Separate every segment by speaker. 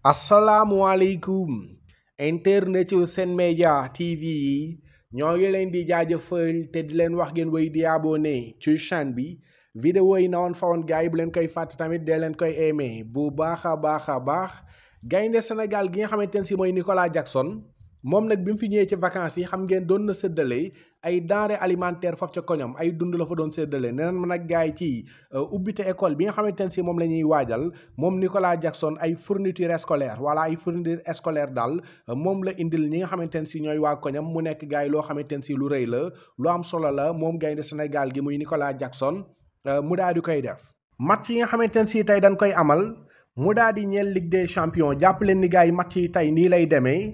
Speaker 1: asalaamualeykum internet yu seen Média TV yi ñoo ngi leen di jaajëfal te di leen wax ngeen way di abonné ci chaîne bi vidéo yi na woon fa woon gars bu leen koy fàtte tamit de leen koy emee bu baax a baax a baax gaynde Sénégal gi nga xamante ne si mooy Nicolas Jackson moom nag bi mu fi ñëwee ci vacances yi xam ngeen doon na séddale ay denrée alimentaire foofu ca koñom ay dund la fa doon séddale neneen mën ak gaay ci euh, ubbite école bi nga xamante ne si moom la ñuy waajal moom Nicolas Jackson ay fourniture scolaire wala ay fourniture scolaire daal euh, moom la indil ñi nga xamante ne si ñooy waa koñam mu nekk gaay loo xamante ne si lu rëy la lu am solo la moom gaynde Sénégal gi muy Nicolas Jackson euh, mu daal di koy def match yi nga xamante ne si tey dañ koy amal mu daal di ñeel Ligue des champions jàpp leen ni gaay match yi tey nii lay demee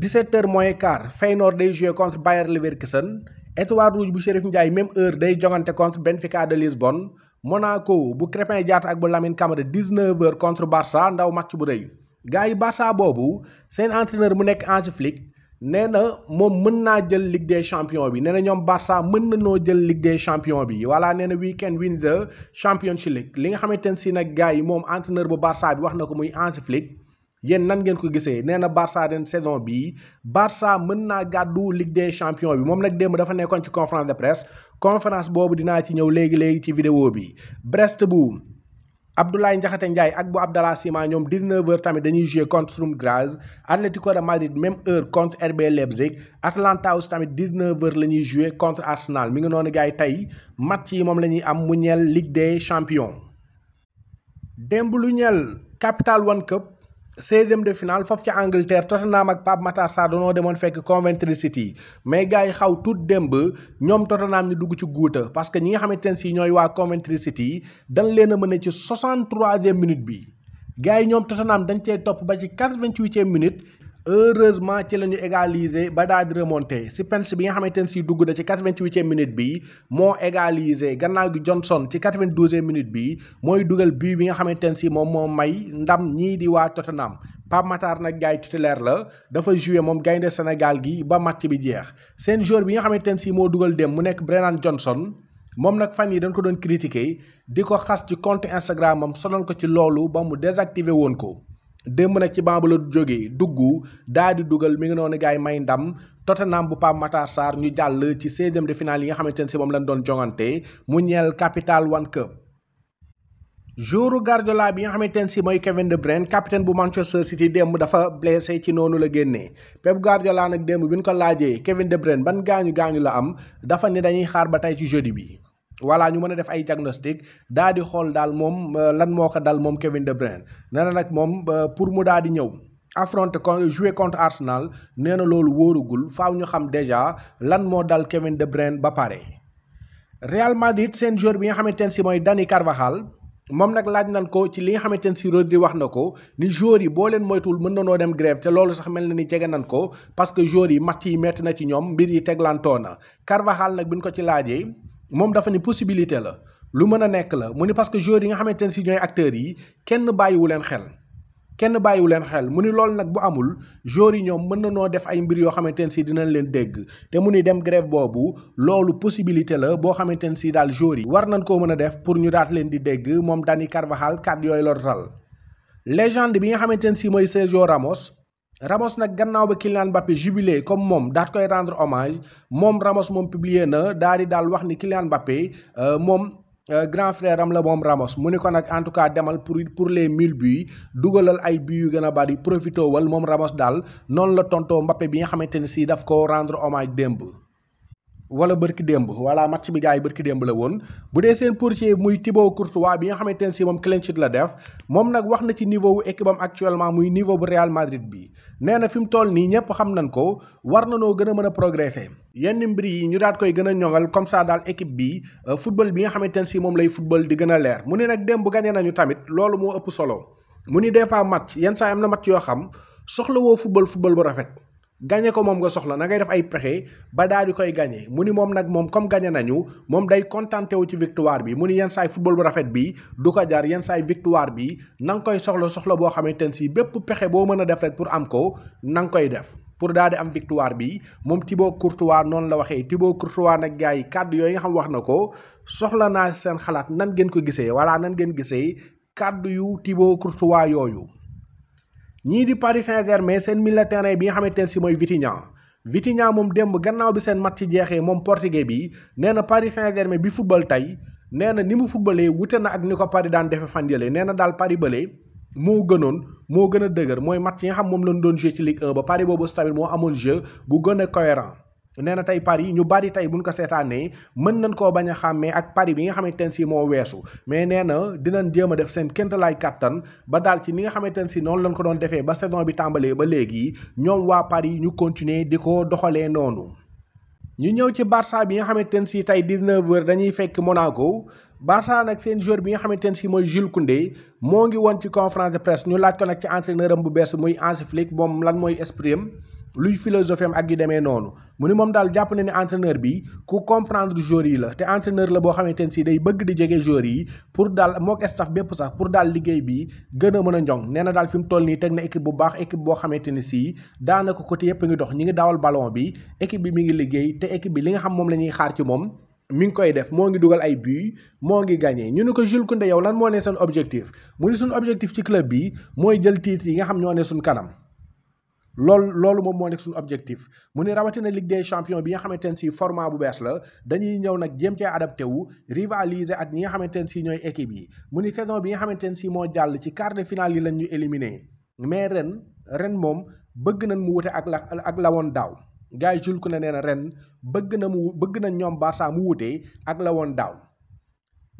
Speaker 1: 17 heures moins quart Feyenoord day jouer contre Bayer Leverkusen Étoile Rouge bu Chérif Ndiaye même heure day jongante contre Benfica de Lisbonne Monaco bu Crépin Diatta ak bu Lamine Camara 19 heures contre Barça ndaw match bu rëy gars yi Barça boobu seen entraîneur bu nekk Hansi Flick nee na moom mën naa jël liggéey champion bi nee na ñoom Barça mën na noo jël liggéey des bi wala nee na we can win the championship li nga xamante ne si nag gars yi moom entraîneur bu Barça bi wax na ko muy Hansi Yen nan ngeen ko gisee nee Barça en saison B. Barça mën naa Ligue des champions bi moom nag démb dafa nekkoon ci conférence de presse conférence boobu dinaa ci ñëw léegi ci vidéo Brest bu Abdoulaye ak Abdallah Sima ñoom 19h tamit dañuy jouer contre Sturm Graz de Madrid même heure contre RB Leipzig Atlanta aussi tamit 19h la contre Arsenal mi ngi noonu Mati. match yi am mu Ligue des champions. démb Capital One Cup. seizième de finale foofu ci Angleterre Tottenham ak Pape Matar Sarr dañoo demoon fekk Coventry City mais gars yi xaw tut dem ba ñoom Tottenham ñu dugg ci guuta parce que ñi nga xamante ne si ñooy waa Coventry City dañ leen a mën a ci soixante-troisième minute bi gars yi ñoom Tottenham dañ cee topp ba ci quatre-vingt-huitième minute heureusement ci la ñu égaliser ba daal di remonté si penalty bi nga xamante ne si dugg na ci quatre-vingt-huitième minute bi moo égaliser gannaaw gi Johnson ci quatre-vingt-douzième minute bi mooy dugal bii bi nga xamante ne si moom moo may ndam ñii di waa Tottenham Pape Matar nag gars yi titulaire la dafa joué moom gaynde Sénégal gi ba match bi jeex seen joueur bi nga xamante ne si moo dugal dem mu nekk Brennan Johnson moom nag fan yi dañ ko doon critiquer di ko xas ci compte Instagram am sonal ko ci loolu ba mu désactivé woon ko. démb nag ci bamb la jógee dugg daal di dugal mi ngi noonu gars yi may ndam Tottenham bu Pape Matar Sarr ñu jàll ci 16e de finale yi nga xamante ne si moom lañ doon jongante mu ñeel Capital One Cup. jouru Guardiola bi nga xamante ne si mooy Kevin De Bruyne capitaine bu Manchester City démb dafa blessé ci noonu la génnee Pep Guardiola nag démb bi nu ko laajee Kevin De Bruyne ban gaañu gaañu la am dafa ne dañuy xaar ba tey ci jeudi bi. voilà ñu mën a def ay diagnostic daal di xool daal moom euh, lan moo ko dal moom Kevin De Bruyne nee na nag moom euh, pour mu daal di ñëw affronter con jouer contre Arsenal nee na loolu wóorugul faaw ñu xam déjà lan moo dal Kevin De Bruyne ba pare. Real Madrid seen joueur bi nga xamante ne si mooy Dani Carvajal moom nag laaj nañ ko ci li nga xamante ne si Rodri wax na ko ni jour yi boo leen moytuwul mën na noo dem grève te loolu sax mel na ni jege nañ ko parce que joueur yi mat yi metti na ci ñoom mbir yi teglantoo na Carvajal nag bi ñu ko ci laajee. moom dafa ni possibilité la lu mën a la mu parce que joueurs yi nga xamante ne si ñooy acteurs yi kenn bàyyiwu leen xel kenn bàyyiwu leen xel mu ni loolu bu amul joueurs yi ñoom mën na noo def ay mbir yoo xamante ne si dinañ leen dégg te mu ni dem grève boobu loolu possibilité la boo xamante ne si daal joueurs yi war nañ koo mën def pour ñu daat leen di dégg moom Dani Carvajal kàddu yooyu la rotal légende bi nga xamante ne si Sergio Ramos Ramos nak gannaaw ba Kylian Mbappé jubilé comme mon, daat koy rendre hommage Mon Ramos mon publié na daal dal wax ni Kylian Mbappé euh, moom euh, grand frère am la mom Ramos mu ko nak en tout cas demal pour pour les mille buts dougalal ay buts yu gëna bari profito wal mom Ramos d'al non la tonto Mbappé bi nga xamanteni si daf ko rendre hommage demb. wala bërki démb wala match bi gaa yi bërki démb la woon bu dee seen portier muy Thibaut Courtois bi nga xamante ne si moom clean sheet la def moom nag wax na ci niveau wu équipe am actuellement muy niveau bu Real Madrid bi nee na fi mu nii ñëpp xam nañ ko war na noo gën a mën a progresser yenn mbir yi ñu daat koy gën a ñoŋal comme sa daal équipe bi euh, football bi nga xamante ne si moom lay football di gën a leer mu ne nag démb gagné nañu tamit loolu moo ëpp solo mu ni des fois match yenn saa am na match yoo xam soxla woo football bu rafet gañe ko moom nga soxla na ngay def ay pexe ba daal di koy gañe mu ni moom nag moom comme gañe nañu moom day contenté wu ci victoire bi mu ni yenn saay football bu rafet bi du ko jar yenn saay victoire bi na koy soxla soxla boo xamante ne si bépp pexe boo mën a def rek pour am ko na koy def pour daal di am victoire bi moom Thibaut Courtois noonu la waxee Thibaut Courtois nag gars yi kàddu yooyu nga xam wax na ko soxla naa seen xalaat nan ngeen ko gisee walla nan ngeen gisee kàddu yu Thibaut Courtois yooyu ñii di Paris Saint-Germain seen milieu terrain bi nga xamante ne si mooy Vitinha Vitinha moom démb gannaaw bi seen match ci jeexee moom portugais bi neena na Paris saint bi football tey nee na ni mu footballee wute na ak ni ko Paris daan defe fan yële na daal Paris bële moo gënoon moo gën a dëgër mooy mat yi nga xam moom lañ doon joué ci Ligue ba Paris boobu tamit moo amoon jeu bu gën a cohérent nee na tey pari ñu bari tey buñ ko seetaanee mën nañ koo bañ a xàmmee ak pari bi nga xamante ne si moo weesu mais nee na dinañ jéem a def seen kénta lay kàttan ba daal ci ni nga xamante ne si noonu lañ ko doon defee ba saison bi tàmbalee ba léegi ñoom waa pari ñu continuer di ko doxalee noonu ñu ñëw ci Barça bi nga xamante ne si tey 19h dañuy fekk Monaco Barça nag seen joueur bi nga xamante ne si mooy Jules Koundé moo ngi woon ci conférence de presse ñu laaj ko ci entraîneur am bu bees muy Hansi moom lan mooy esprit am luy philosophie am ak yu demee noonu mu ni moom daal jàpp na ne entraîneur bi ku comprendre joueurs yi la te entraîneur la boo xamante ne sii day bëgg di jege jour yi pour daal mook staff bépp sax pour daal liggéey bi gën a mën a njong nee na daal fi mu toll nii teg na équipe bu baax équipe boo xamante ne si daanaka côté yëpp a dox ñi ngi dawal ballon bi équipe bi mi ngi liggéey te équipe bi li nga xam moom la ñuy xaar ci moom mi ngi koy def moo ngi dugal ay buts moo ngi gagné ñu ni ko Jules yow lan moo ne seen objectif mu ni suñu objectif ci club bi mooy jël titre yi nga xam ñoo ne suñ kanam loolu loolu moom moo nekk suñu objectif mu ni rawatina liggéey des bi nga xamante ne si format bu bees la dañuy ñëw nag jéem ci adapté wu rivaliser ak ñi nga xamante ne si ñooy équipe yi mu ni saison bi nga xamante ne si moo jàll ci quart de finale yi lañ ñu éliminé mais ren ren moom bëgg nañ mu wute ak la ak lawoon daaw gars yi jul ku ne nee na ren bëgg na mu bëgg nañ ñoom Barça mu wute ak la woon daaw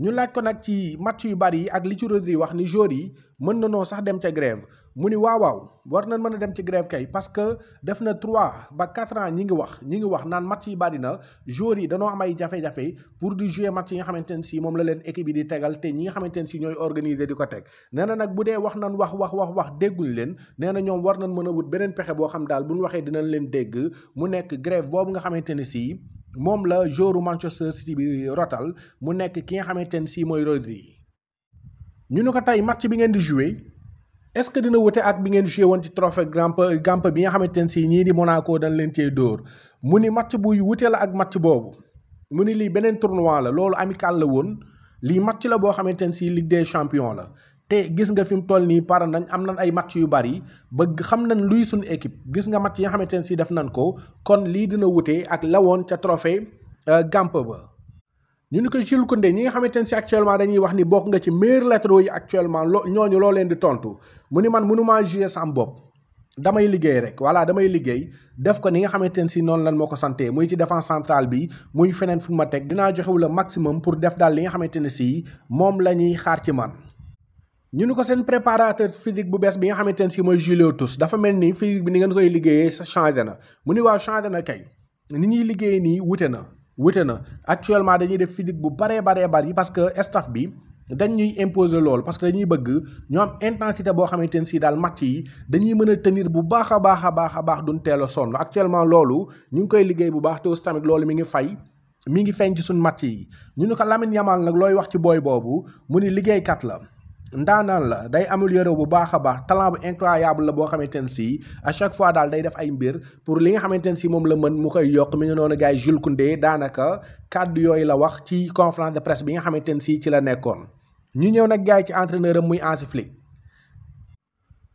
Speaker 1: ñu laaj ko nag ci match yu bari yi ak li ci Rodri wax ni joueurs yi mën na noo sax dem ca grève mu ni waaw waaw war nañ mën a dem ci grève kay parce que def na trois ba quatre ans ñi ngi wax ñi ngi wax naan match yi bari na joueurs yi danoo am ay jafe-jafe pour di jouer match yi nga xamante ne si moom la leen équipe yi di tegal te ñi nga xamante ne si ñooy organiser di teg nee na nag dee wax nañ wax wax wax wax dégguñ leen nee na ñoom war nañ mën a wut beneen pexe boo xam daal bu ñu waxee dinañ leen dégg mu nekk grève boobu nga xamante ne si moom la joueur Manchester City bi rotal mu nekk ki nga xamante ne si mooy Rodri ñu ne ko tey match bi ngeen di jouer est-ce que dina wute ak bi ngeen joué woon ci trophée Gamp Gamp bi nga xamante ne si ñii di Monaco dañ leen cee dóor mu ni match buy wute la ak match boobu mu ni lii beneen tournoi la loolu amical la woon lii match la boo xamante ne si Ligue de champions la te gis nga fi mu toll nii pare nañ am na ay match yu bari ba xam na luy suñu équipe gis nga match yi nga xamante ne si def nañ ko kon lii dina wute ak lawoon ca trophée euh, Gamp ba. ñu ni ko Jules Koundé ñi nga xamante ne si actuellement dañuy wax ni bokk nga ci meilleurs latéraux yi actuellement loo ñooñu loo leen di tontu mu ni man mënumaa jouer sam bopp damay liggéey rek voilà damay liggéey def ko ni nga xamante ne si noonu lan moo ko santee muy ci défense centrale bi muy feneen fu ma teg dinaa joxewu la maximum pour def daal li nga xamante ne si moom la ñuy xaar ci man ñu ni ko seen préparateur physique bu bees bi nga xamante ne si mooy Julio Tous dafa mel ni physique bi ngeen koy liggéeyee sa changé na mu ni waaw na kay ni ñuy liggéey nii wute na wute na actuellement dañuy def physique bu baree baree bari parce que staff bi dañ ñuy imposer loolu parce que dañuy bëgg ñu am intensité boo xamante ne si daal match yi dañuy mën a tenir bu baax a baax a baax a baax duñ teel sonn actuellement loolu ñu ngi koy liggéey bu baax te aussi tamit loolu mu ngi fay mi ngi feeñ ci suñ match yi ñu ne ko Lamine Yamal nag looy wax ci booy boobu mu ni liggéeykat la. ndaanaan la day amul améliorer bu baax a baax talent bu incroyable la boo xamante ne si à chaque fois daal day def ay mbir pour li nga xamante ne si moom la mën mu koy yokk mi ngi noonu gars yi Jules daanaka kàddu yooyu la wax ci conférence de presse bi nga xamante ne si ci la nekkoon ñu ñëw nag gars yi ci entraîneur am muy Hansi Flick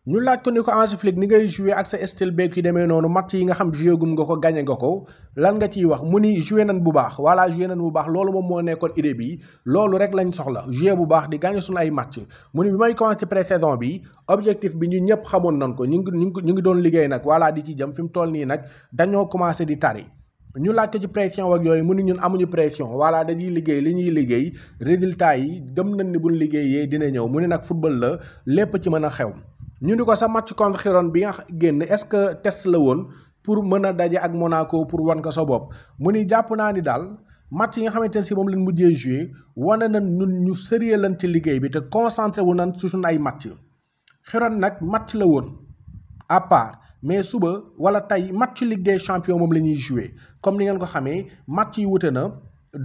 Speaker 1: ñu laaj ko ni ko Hansi Flick ni ngay joué ak sa style beeg yu demee noonu match yi nga xam joué gum nga ko gagné nga ko lan nga ciy wax mu ni joué nan bu baax voilà joué nan bu baax loolu moom moo nekkoon idée bi loolu rek lañ soxla joué bu baax di gagné suñu ay match mu ni bi may commencé pré-saison bi objectif bi ñu ñëpp xamoon noon ko ñu ngi ñu ngi ñu ngi doon liggéey nag voilà di ci jëm fi toll nii nag dañoo commencé di tari. ñu laaj ko ci pression ak yooyu mu ni ñun amuñu pression voilà dañuy liggéey li ñuy liggéey résultat yi gëm nañ ni buñ liggéeyee dina ñëw mu ne nag football la lépp ci mën a xew ñu ni ko sa match contre Giron bi nga génn est-ce que test la woon pour mën a daje ak Monaco pour wan nga sa bopp mu ni jàpp naa ni daal match yi nga xamante ne si moom lañ mujjee joué wane na ñun ñu sérieux lan ci liggéey bi te concentré wu nan su suñ ay match Giron nag match la woon à part mais suba wala tey match Ligue des champions moom la ñuy joué comme ni ngeen ko xamee match yi wute na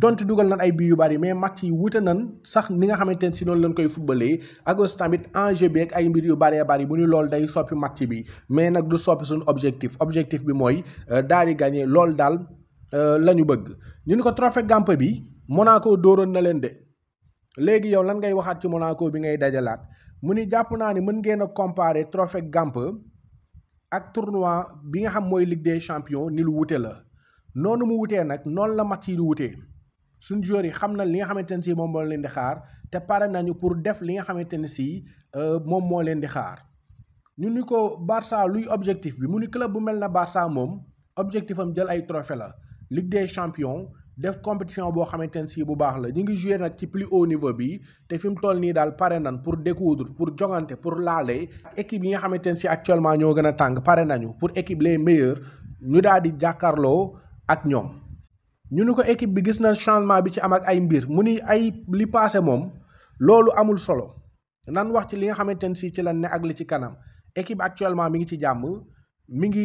Speaker 1: donte dugal nañ ay bi yu bari mais match yi wute nan sax ni nga xamante ne si noonu lañ koy footballé agos tamit enjeu bi ak ay mbir yu bari bari bu ñu loolu day soppi match bi mais nag du soppi suñu objectif objectif bi mooy euh, daal di gagné loolu daal euh, la ñu bëgg ñu ni ko trophée Gampe bi Monaco dóoroon na leen de léegi yow lan ngay waxaat ci Monaco bi ngay dajalaat mu ni jàpp naa ni mën ngeen a comparer trophée Gampe ak tournoi bi nga xam mooy Ligue des ni lu wute la noonu mu wutee nag noonu la match yi wutee suñ joueurs yi xam na li nga xamante ne sii moom moo leen di xaar te pare nañu pour def li nga xamante ne si euh, moom moo leen di xaar ñu ni ko Barça luy objectif bi mu ni club bu mel na Barça moom objectif am jël ay trophée la Ligue des champions def compétition boo xamante ne si bu baax la ñu ngi joué nag ci plus haut niveau bi te fi mu toll nii daal pare nan pour découdre pour jongante pour laale équipe yi nga xamante ne si actuellement ñoo gën a tàng pare nañu pour équipe les ñu daal di jàkkaarloo ak ñoom. ñu ni ko équipe bi gis na changement bi ci am ak ay mbir mu ni ay li passé moom loolu amul solo nan wax ci li nga xamante ne sii ci la ne ak li ci kanam équipe actuellement mi ngi ci jàmm mi ngi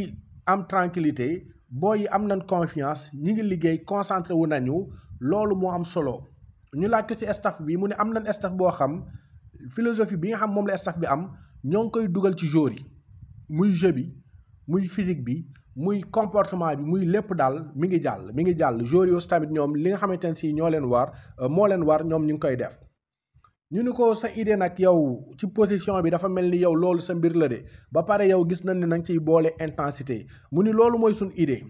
Speaker 1: am tranquillité booy yi am nañ confiance ñi ngi liggéey concentré wu nañu loolu moo am solo ñu laaj ko ci staff bi mu ne am na staff boo xam philosophie bi nga xam moom la staff bi am ñoo ngi koy dugal ci jour yi muy jeu bi muy physique bi muy comportement bi muy lepp dal mi ngi plus mi ngi jàll joueurs tamit ñom li nga xamanteni ñoo leen war euh, mo leen war ñom ñu koy def ñu ni sa idée nak yow ci position bi dafa melni yow loolu sa mbir la de ba pare yow gis nañ ni ci bolé intensité mu ni loolu mooy idée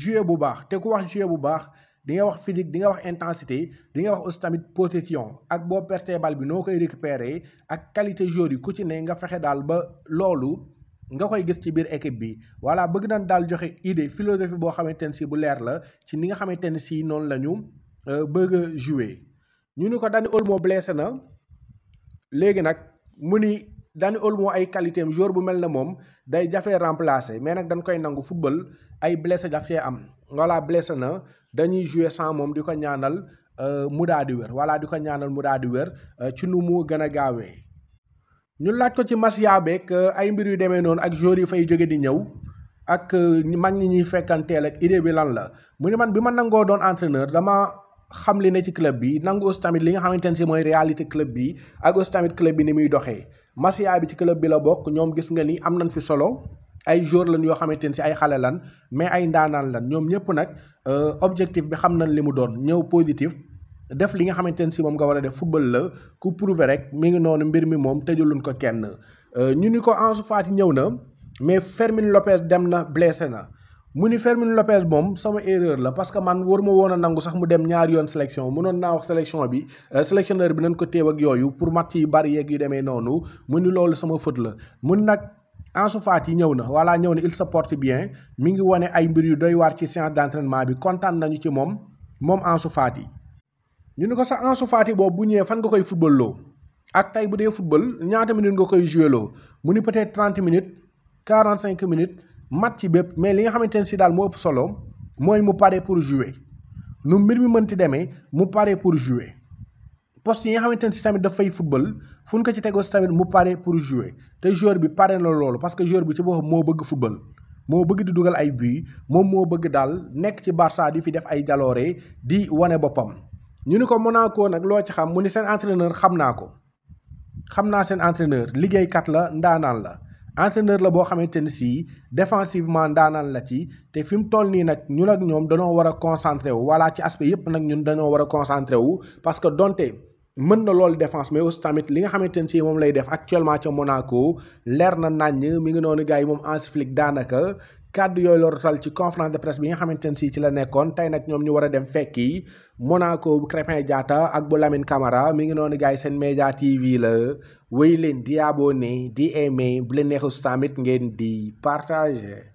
Speaker 1: jouer bu baax te ku wax jouer bu baax di nga wax physique di nga wax intensité di nga wax aussi tamit position ak bo pertee bal bi no koy récupérer ak qualité joueur yi ku ci ne nga fexé de ba loolu nga koy gis ci biir équipe bi voilà bëgg nañ daal joxe idée philosophie boo xamante ne sii bu leer la ci ni nga xamante ne sii noonu la ñu euh, bëgg a jouer ñu ni ko Dani Olmo blessé na léegi nag mu ni Dani Olmo ay qualité am bu mel na moom day jafe remplacé mais nag dañ koy nangu football ay blessé daf see am voilà blessé na dañuy jouer sans moom di ko ñaanal euh, mu daa di wér voilà di ko ñaanal mu daa di wér euh, ci nu mu gën a gaawee. ñu laaj ko ci Masia beeg euh, ay mbir yu demee noonu ak joueurs yu fay jóge di ñëw ak euh, mag ñi ñuy fekkanteel ak idée bi lan la mu ne man bi ma nangoo doon entraîneur dama xam li ne ci club bi nangu aussi tamit li nga xamante ne si mooy réalité club bi ak aussi tamit club bi ni muy doxee Masia bi ci club bi la bokk ñoom gis nga ni am nañ fi solo ay joueurs lan yoo xamante ne si ay xale lan mais ay ndaanaan lan ñoom ñëpp nag euh, objectif bi xam nañ li mu doon ñëw positif. def li nga xamante ne si moom nga war a def football la ku prouver rek mi ngi noonu mbir mi moom tëjaluñ ko kenn euh, ñu ni ko Ansu Fati ñëw na mais Fermin Lopez dem na blessé na mu ni Fermin Lopez moom sama erreur la parce que man waruma woon a nangu sax mu dem ñaari yoon sélection mënoon naa wax sélection bi euh, sélectionneur bi nan ko téew ak yooyu pour match yi bari yeeg yu demee noonu mu ni loolu sama faute la mun nag Ansu yi ñëw na voilà ñëw na il se porte bien mi ngi wone ay mbir yu doy ci séance d'entraînement bi kontaan nañu ci moom moom Ansu Fati ñu ni ko sa Ansu Fati boobu bu ñëwee fan nga koy football loo ak tey bu dee football ñaata minutes nga koy joué loo mu ni peut-être trente minutes quarante cinq minutes match ci bépp mais li nga xamante ne si daal moo ëpp solo mooy mu pare pour jouer nu mbir mi mënti demee mu pare pour jouer poste yi nga xamante ne si tamit dafay football fu ko ci tegoo si tamit mu pare pour jouer te joueur bi pare na loolu parce que joueur bi ci boppam moo bëgg football. moo bëgg di dugal ay buts moom moo bëgg daal nekk ci Barça di fi def ay jaloore di wane boppam. ñu ni ko Monaco nag loo ci xam mu ni seen entraîneur xam naa ko xam naa seen entraîneur liggéeykat la ndaanaan la entraîneur la boo xamante ni sii défensivement ndaanaan la ci te fi mu toll nii nag ñu ak ñoom dañoo war a concentré wu voilà ci aspect yëpp nag ñun dañoo war a wu parce que donte mën na loolu défense mais aussi tamit li nga xamante ne si moom lay def actuellement ca Monaco leer na naññ mi ngi noonu gars yi moom en daanaka kàddu yooyu la rotal ci conférence de presse bi nga xamante ne si ci la nekkoon tey nag ñoom ñu war a dem fekki Monaco bu Crépin Diatta ak bu Lamine Camara mi ngi noonu gars yi seen média TV la wéy leen di abonné di aimé bu leen neexus tamit ngeen di partager.